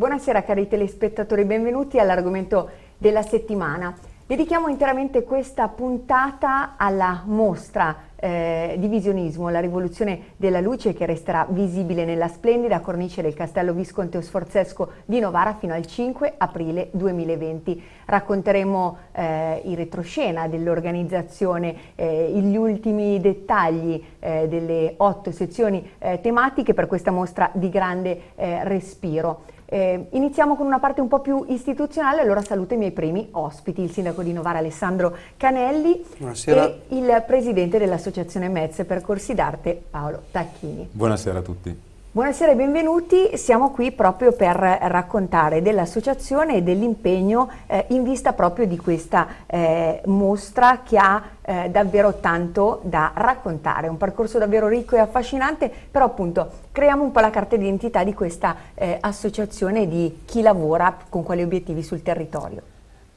Buonasera cari telespettatori, benvenuti all'argomento della settimana. Dedichiamo interamente questa puntata alla mostra eh, di visionismo, la rivoluzione della luce che resterà visibile nella splendida cornice del Castello Visconte Sforzesco di Novara fino al 5 aprile 2020. Racconteremo eh, in retroscena dell'organizzazione, eh, gli ultimi dettagli eh, delle otto sezioni eh, tematiche per questa mostra di grande eh, respiro. Eh, iniziamo con una parte un po' più istituzionale, allora saluto i miei primi ospiti, il sindaco di Novara Alessandro Canelli Buonasera. e il presidente dell'associazione Metz Percorsi d'Arte Paolo Tacchini. Buonasera a tutti. Buonasera e benvenuti, siamo qui proprio per raccontare dell'associazione e dell'impegno eh, in vista proprio di questa eh, mostra che ha eh, davvero tanto da raccontare, un percorso davvero ricco e affascinante, però appunto creiamo un po' la carta d'identità di questa eh, associazione e di chi lavora con quali obiettivi sul territorio.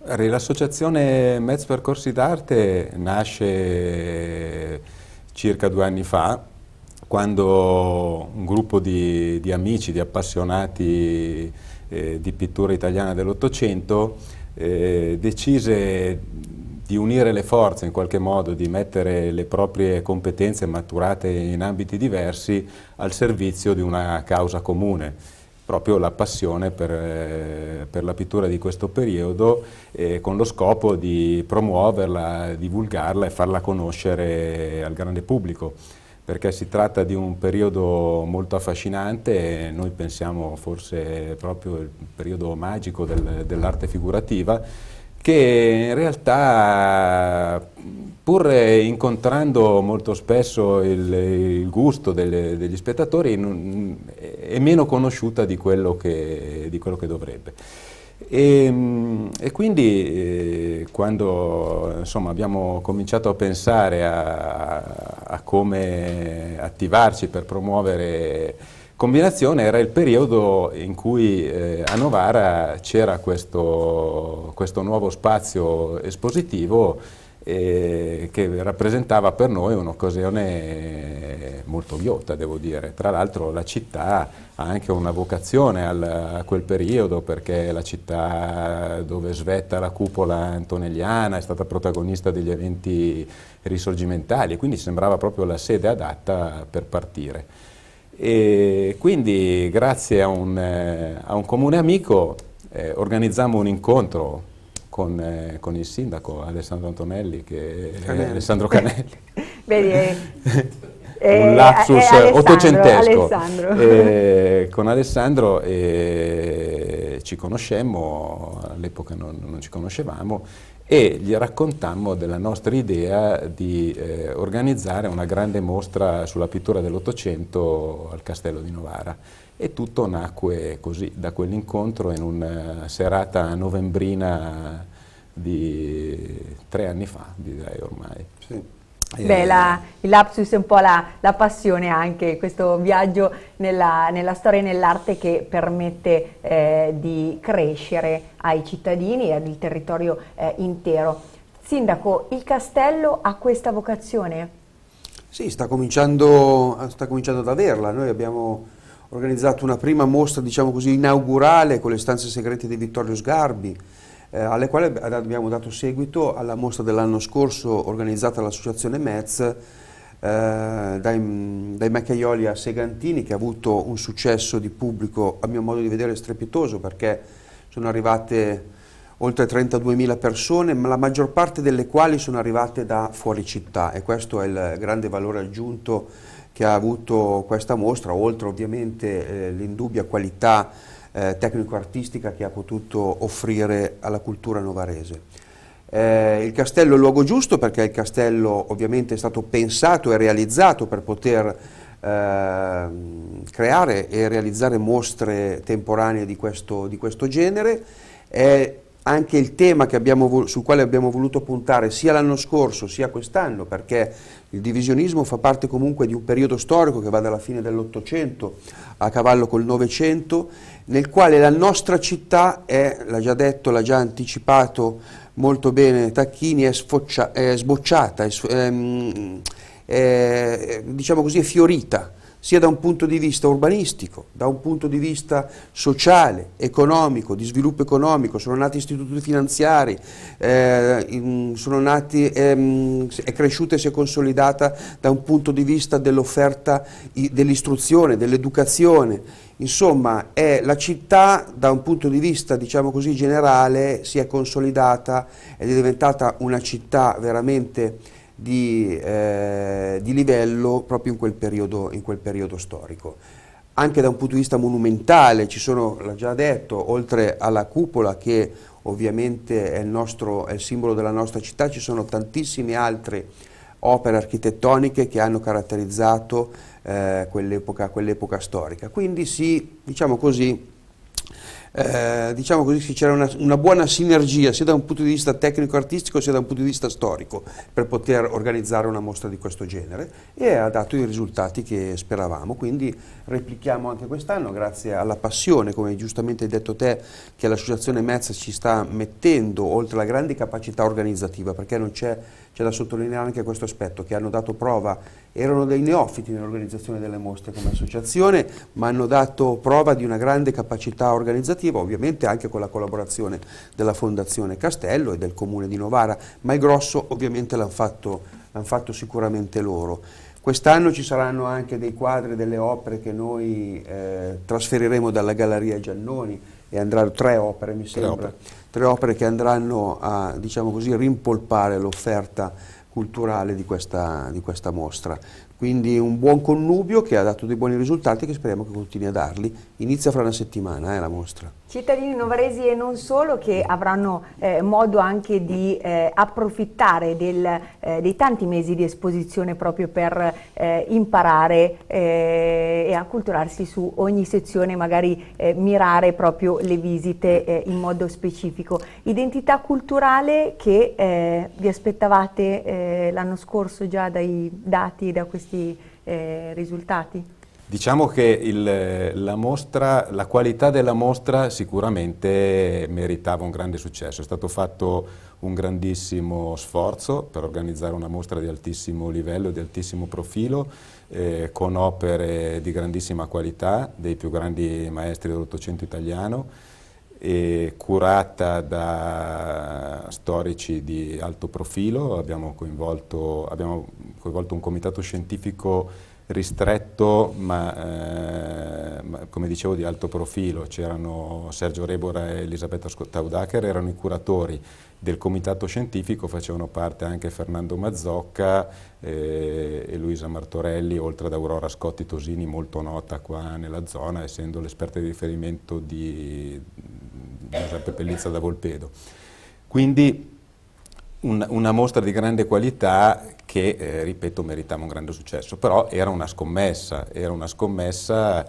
L'associazione Mezz Percorsi d'Arte nasce eh, circa due anni fa quando un gruppo di, di amici, di appassionati eh, di pittura italiana dell'Ottocento eh, decise di unire le forze in qualche modo, di mettere le proprie competenze maturate in ambiti diversi al servizio di una causa comune proprio la passione per, eh, per, la pittura di questo periodo eh, con lo scopo di promuoverla, divulgarla e farla conoscere al grande pubblico perché si tratta di un periodo molto affascinante e noi pensiamo forse proprio il periodo magico del, dell'arte figurativa che in realtà pur incontrando molto spesso il, il gusto delle, degli spettatori è meno conosciuta di quello che, di quello che dovrebbe. E, ehm, e quindi eh, quando insomma, abbiamo cominciato a pensare a, a come attivarci per promuovere combinazione era il periodo in cui eh, a Novara c'era questo, questo nuovo spazio espositivo eh, che rappresentava per noi un'occasione molto ghiotta, devo dire. Tra l'altro la città ha anche una vocazione al, a quel periodo, perché è la città dove svetta la cupola antonelliana, è stata protagonista degli eventi risorgimentali, quindi sembrava proprio la sede adatta per partire. E quindi grazie a un, eh, a un comune amico eh, organizzammo un incontro con, eh, con, il sindaco Alessandro Antonelli, che Canelli. Alessandro Canelli. Vedi, eh, un lapsus eh, ottocentesco. Alessandro. Eh, con Alessandro eh, ci conoscemmo, all'epoca non, non, ci conoscevamo, e gli raccontammo della nostra idea di eh, organizzare una grande mostra sulla pittura dell'Ottocento al Castello di Novara e tutto nacque così da quell'incontro in una serata novembrina di tre anni fa, direi ormai. Sì. Eh, Beh, la, il lapsus è un po' la, la passione anche, questo viaggio nella, nella storia e nell'arte che permette eh, di crescere ai cittadini e al territorio eh, intero. Sindaco, il castello ha questa vocazione? Sì, sta cominciando, sta cominciando ad averla. Noi abbiamo organizzato una prima mostra, diciamo così, inaugurale con le stanze segrete di Vittorio Sgarbi, eh, alle quali abbiamo dato seguito alla mostra dell'anno scorso organizzata dall'associazione Metz eh, dai, mm, dai Macchiaioli a Segantini che ha avuto un successo di pubblico a mio modo di vedere strepitoso perché sono arrivate oltre 32.000 persone, ma la maggior parte delle quali sono arrivate da fuori città e questo è il grande valore aggiunto che ha avuto questa mostra, oltre ovviamente eh, l'indubbia qualità eh, tecnico-artistica che ha potuto offrire alla cultura novarese. Eh, il castello è il luogo giusto perché il castello ovviamente è stato pensato e realizzato per poter ehm, creare e realizzare mostre temporanee di questo, di questo genere. È anche il tema abbiamo, sul quale abbiamo voluto puntare sia l'anno scorso sia quest'anno, perché il divisionismo fa parte comunque di un periodo storico che va dalla fine dell'Ottocento a cavallo col Novecento, nel quale la nostra città è, l'ha già detto, l'ha già anticipato molto bene Tacchini, è, sfoccia, è sbocciata, è, ehm, è, diciamo così, è fiorita sia da un punto di vista urbanistico, da un punto di vista sociale, economico, di sviluppo economico, sono nati istituti finanziari, eh, nati, eh, è cresciuta e si è consolidata da un punto di vista dell'offerta dell'istruzione, dell'educazione, insomma la città da un punto di vista diciamo così, generale si è consolidata ed è diventata una città veramente di, eh, di livello proprio in quel, periodo, in quel, periodo, storico. Anche da un punto di vista monumentale ci sono, l'ho già detto, oltre alla cupola che ovviamente è il, nostro, è il simbolo della nostra città, ci sono tantissime altre opere architettoniche che hanno caratterizzato eh, quell'epoca, quell storica. Quindi si, diciamo così, eh, diciamo così che c'era una, una, buona sinergia sia da un punto di vista tecnico-artistico sia da un punto di vista storico per poter organizzare una mostra di questo genere e ha dato i risultati che speravamo, quindi replichiamo anche quest'anno grazie alla passione, come giustamente hai detto te, che l'associazione Metz ci sta mettendo, oltre alla grande capacità organizzativa, perché non c'è c'è da sottolineare anche questo aspetto, che hanno dato prova, erano dei neofiti nell'organizzazione delle mostre come associazione, ma hanno dato prova di una grande capacità organizzativa, ovviamente anche con la collaborazione della Fondazione Castello e del Comune di Novara, ma il grosso ovviamente l'hanno fatto, fatto sicuramente loro. Quest'anno ci saranno anche dei quadri delle opere che noi eh, trasferiremo dalla Galleria Giannoni, e andrà, tre opere mi sembra, tre opere, tre opere che andranno a diciamo così, rimpolpare l'offerta culturale di questa, di questa mostra. Quindi un buon connubio che ha dato dei buoni risultati e che speriamo che continui a darli. Inizia fra una settimana eh, la mostra. Cittadini novaresi e non solo che avranno eh, modo anche di eh, approfittare del, eh, dei tanti mesi di esposizione proprio per eh, imparare eh, e acculturarsi su ogni sezione, magari mirare proprio le visite in modo specifico. Identità culturale che vi aspettavate l'anno scorso già dai dati, da questi questi eh, risultati? Diciamo che il, la, mostra, la, qualità della mostra sicuramente meritava un grande successo, è stato fatto un grandissimo sforzo per organizzare una mostra di altissimo livello, di altissimo profilo, eh, con opere di grandissima qualità, dei più grandi maestri dell'Ottocento italiano, e curata da storici di alto profilo, abbiamo coinvolto, abbiamo coinvolto un comitato scientifico ristretto ma, eh, ma, come dicevo di alto profilo, c'erano Sergio Rebora e Elisabetta Scottaudacher, erano i curatori del comitato scientifico, facevano parte anche Fernando Mazzocca eh, e Luisa Martorelli, oltre ad Aurora Scotti Tosini molto nota qua nella zona, essendo l'esperta di riferimento di, Giuseppe eh, cioè, Pellizza da Volpedo. Quindi un, una mostra di grande qualità che, eh, ripeto, meritava un grande successo, però era una scommessa, era una scommessa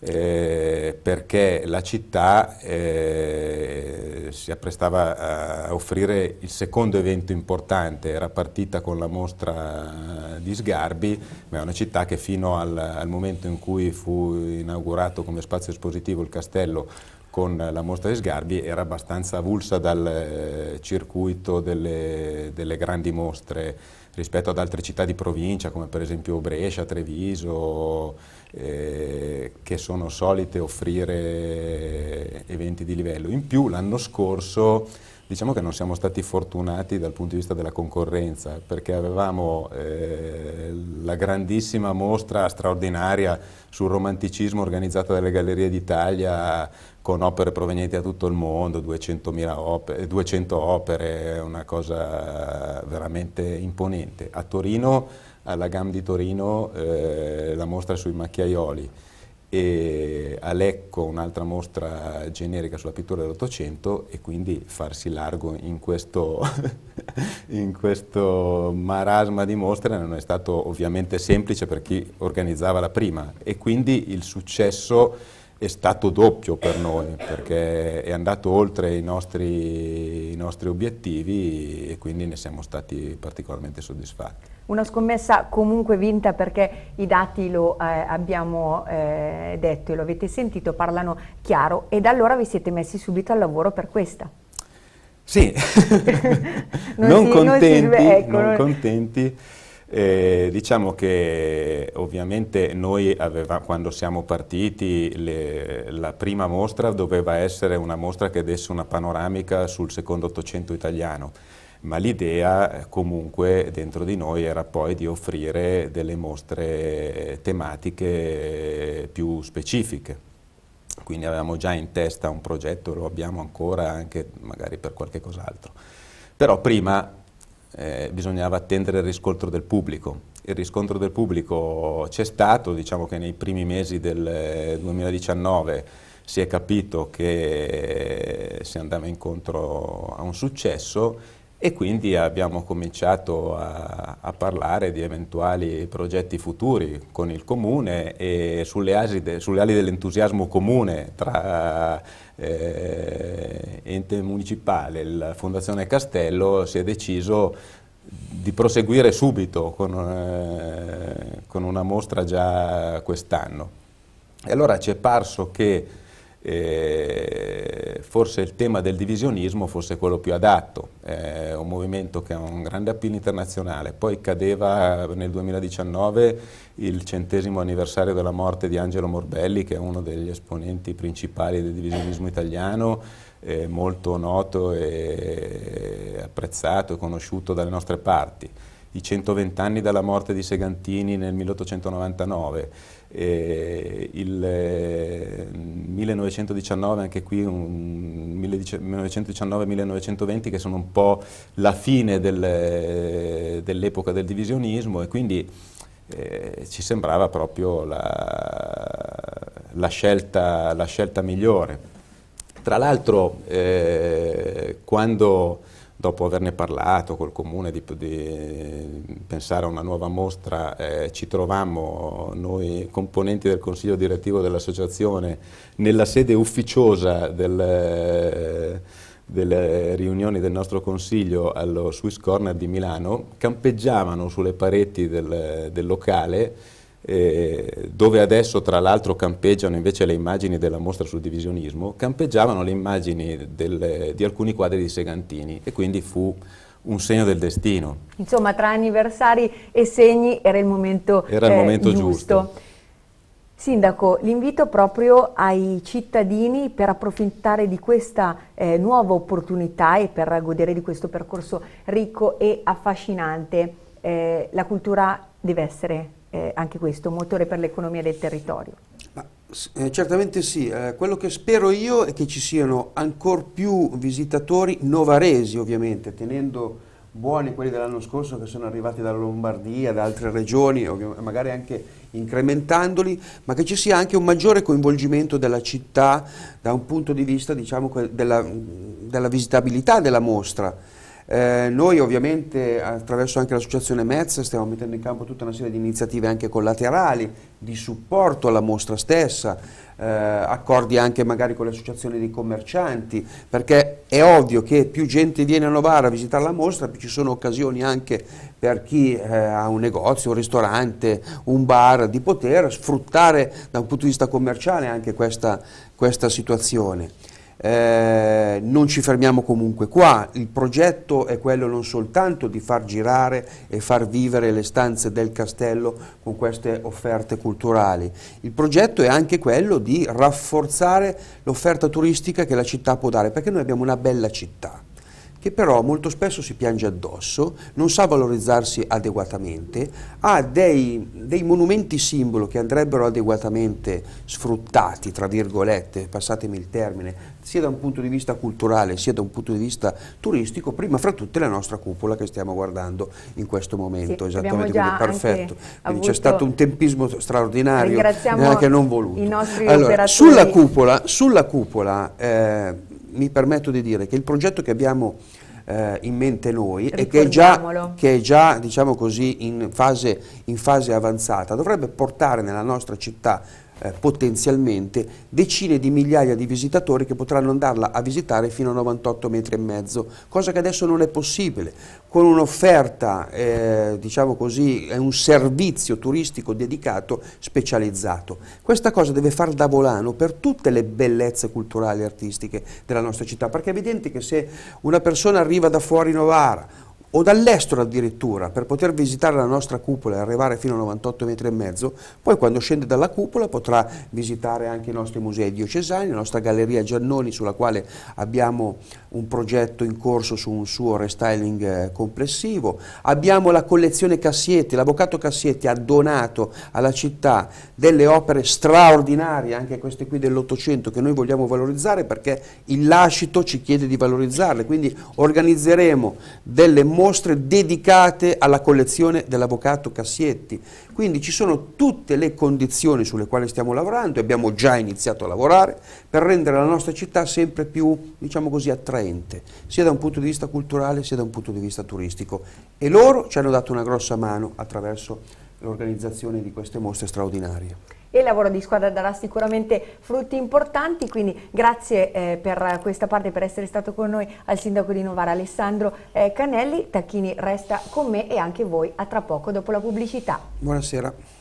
eh, perché la città eh, si apprestava a offrire il secondo evento importante, era partita con la mostra di Sgarbi, ma è una città che fino al, al momento in cui fu inaugurato come spazio espositivo il castello con la mostra di Sgarbi era abbastanza avulsa dal eh, circuito delle, delle grandi mostre rispetto ad altre città di provincia come per esempio Brescia, Treviso, eh, che sono solite offrire eventi di livello. In più l'anno scorso Diciamo che non siamo stati fortunati dal punto di vista della concorrenza, perché avevamo eh, la grandissima mostra straordinaria sul romanticismo organizzata dalle Gallerie d'Italia, con opere provenienti da tutto il mondo, 200, opere, 200 opere, una cosa veramente imponente. A Torino, alla GAM di Torino, eh, la mostra sui macchiaioli e a Lecco un'altra mostra generica sulla pittura dell'Ottocento e quindi farsi largo in questo, in questo, marasma di mostre non è stato ovviamente semplice per chi organizzava la prima e quindi il successo è stato doppio per noi perché è andato oltre i nostri, i nostri, obiettivi e quindi ne siamo stati particolarmente soddisfatti. Una scommessa comunque vinta perché i dati lo eh, abbiamo eh, detto e lo avete sentito, parlano chiaro e da allora vi siete messi subito al lavoro per questa. Sì, non, non, si, contenti, non, si, ecco, non contenti eh, diciamo che ovviamente noi aveva, quando siamo partiti le, la prima mostra doveva essere una mostra che desse una panoramica sul secondo ottocento italiano ma l'idea eh, comunque dentro di noi era poi di offrire delle mostre tematiche più specifiche. Quindi avevamo già in testa un progetto, lo abbiamo ancora anche magari per qualche cos'altro. Però prima eh, bisognava attendere il riscontro del pubblico. Il riscontro del pubblico c'è stato, diciamo che nei primi mesi del 2019 eh, si è capito che eh, si andava incontro a un successo e quindi abbiamo cominciato a, a, parlare di eventuali progetti futuri con il Comune e sulle, aside, sulle ali dell'entusiasmo comune tra eh, ente municipale e Fondazione Castello si è deciso di proseguire subito con, eh, con una mostra già quest'anno. E allora ci è parso che eh, forse il tema del divisionismo fosse quello più adatto, eh, un movimento che ha un grande appeal internazionale, poi cadeva eh, nel 2019 il centesimo anniversario della morte di Angelo Morbelli che è uno degli esponenti principali del divisionismo italiano, eh, molto noto e apprezzato e conosciuto dalle nostre parti i 120 anni dalla morte di Segantini nel 1899, eh, il 1919, anche qui 1919-1920 che sono un po' la fine del, dell'epoca del divisionismo e quindi eh, ci sembrava proprio la, la, scelta, la scelta, migliore. Tra l'altro eh, quando dopo averne parlato col comune di, di pensare a una nuova mostra, eh, ci trovammo noi componenti del consiglio direttivo dell'associazione nella sede ufficiosa del... Eh, delle riunioni del nostro consiglio allo Swiss Corner di Milano, campeggiavano sulle pareti del, del locale eh, dove adesso tra l'altro campeggiano invece le immagini della mostra sul divisionismo, campeggiavano le immagini del, di alcuni quadri di Segantini e quindi fu un segno del destino. Insomma, tra anniversari e segni era il momento, era il eh, momento giusto. giusto. Sindaco, l'invito proprio ai cittadini per approfittare di questa eh, nuova opportunità e per godere di questo percorso ricco e affascinante. Eh, la cultura deve essere eh, anche questo, un motore per l'economia del territorio. Ma, eh, certamente sì, eh, quello che spero io è che ci siano ancora più visitatori novaresi ovviamente, tenendo buoni quelli dell'anno scorso che sono arrivati dalla Lombardia, da altre regioni, magari anche incrementandoli, ma che ci sia anche un maggiore coinvolgimento della città da un punto di vista diciamo, della, della visitabilità della mostra eh, noi ovviamente attraverso anche l'associazione Metz stiamo mettendo in campo tutta una serie di iniziative anche collaterali, di supporto alla mostra stessa, eh, accordi anche magari con le associazioni dei commercianti, perché è ovvio che più gente viene a Novara a visitare la mostra, più ci sono occasioni anche per chi eh, ha un negozio, un ristorante, un bar, di poter sfruttare da un punto di vista commerciale anche questa, questa situazione. Eh, non ci fermiamo comunque qua, il progetto è quello non soltanto di far girare e far vivere le stanze del castello con queste offerte culturali, il progetto è anche quello di rafforzare l'offerta turistica che la città può dare, perché noi abbiamo una bella città, che però molto spesso si piange addosso, non sa valorizzarsi adeguatamente, ha dei, dei monumenti simbolo che andrebbero adeguatamente sfruttati, tra virgolette, passatemi il termine, sia da un punto di vista culturale sia da un punto di vista turistico, prima fra tutte la nostra cupola che stiamo guardando in questo momento, sì, esattamente, quindi perfetto. Quindi c'è stato un tempismo straordinario, neanche eh, non voluto. I nostri allora, sulla cupola, sulla cupola eh, mi permetto di dire che il progetto che abbiamo eh, in mente noi e che è già, che è già diciamo così, in, fase, in fase avanzata dovrebbe portare nella nostra città eh, potenzialmente decine di migliaia di visitatori che potranno andarla a visitare fino a 98 metri e mezzo, cosa che adesso non è possibile. Con un'offerta, eh, diciamo così, un servizio turistico dedicato, specializzato. Questa cosa deve far da volano per tutte le bellezze culturali e artistiche della nostra città, perché è evidente che se una persona arriva da fuori Novara, o dall'estero addirittura per poter visitare la nostra cupola e arrivare fino a 98 metri e mezzo, poi quando scende dalla cupola potrà visitare anche i nostri musei diocesani, la nostra galleria Giannoni sulla quale abbiamo un progetto in corso su un suo restyling eh, complessivo, abbiamo la collezione Cassietti, l'avvocato Cassietti ha donato alla città delle opere straordinarie, anche queste qui dell'Ottocento che noi vogliamo valorizzare perché il lascito ci chiede di valorizzarle, quindi organizzeremo delle mostre mostre dedicate alla collezione dell'avvocato Cassietti. Quindi ci sono tutte le condizioni sulle quali stiamo lavorando e abbiamo già iniziato a lavorare per rendere la nostra città sempre più, diciamo così, attraente, sia da un punto di vista culturale sia da un punto di vista turistico. E loro ci hanno dato una grossa mano attraverso l'organizzazione di queste mostre straordinarie e il lavoro di squadra darà sicuramente frutti importanti, quindi grazie eh, per questa parte, per essere stato con noi al sindaco di Novara Alessandro eh, Canelli, Tacchini resta con me e anche voi a tra poco dopo la pubblicità. Buonasera.